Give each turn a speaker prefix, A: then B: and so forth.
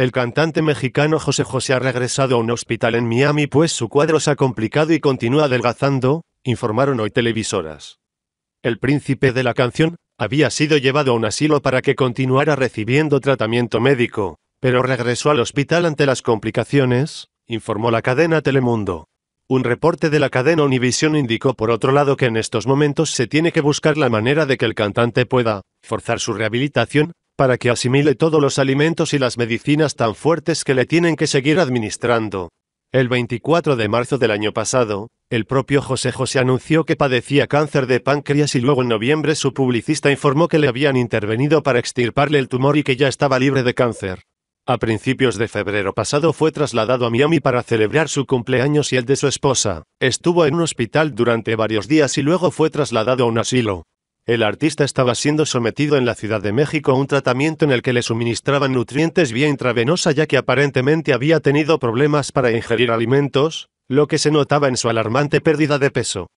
A: El cantante mexicano José José ha regresado a un hospital en Miami pues su cuadro se ha complicado y continúa adelgazando, informaron hoy televisoras. El príncipe de la canción había sido llevado a un asilo para que continuara recibiendo tratamiento médico, pero regresó al hospital ante las complicaciones, informó la cadena Telemundo. Un reporte de la cadena Univision indicó por otro lado que en estos momentos se tiene que buscar la manera de que el cantante pueda forzar su rehabilitación, para que asimile todos los alimentos y las medicinas tan fuertes que le tienen que seguir administrando. El 24 de marzo del año pasado, el propio José José anunció que padecía cáncer de páncreas y luego en noviembre su publicista informó que le habían intervenido para extirparle el tumor y que ya estaba libre de cáncer. A principios de febrero pasado fue trasladado a Miami para celebrar su cumpleaños y el de su esposa. Estuvo en un hospital durante varios días y luego fue trasladado a un asilo. El artista estaba siendo sometido en la Ciudad de México a un tratamiento en el que le suministraban nutrientes vía intravenosa ya que aparentemente había tenido problemas para ingerir alimentos, lo que se notaba en su alarmante pérdida de peso.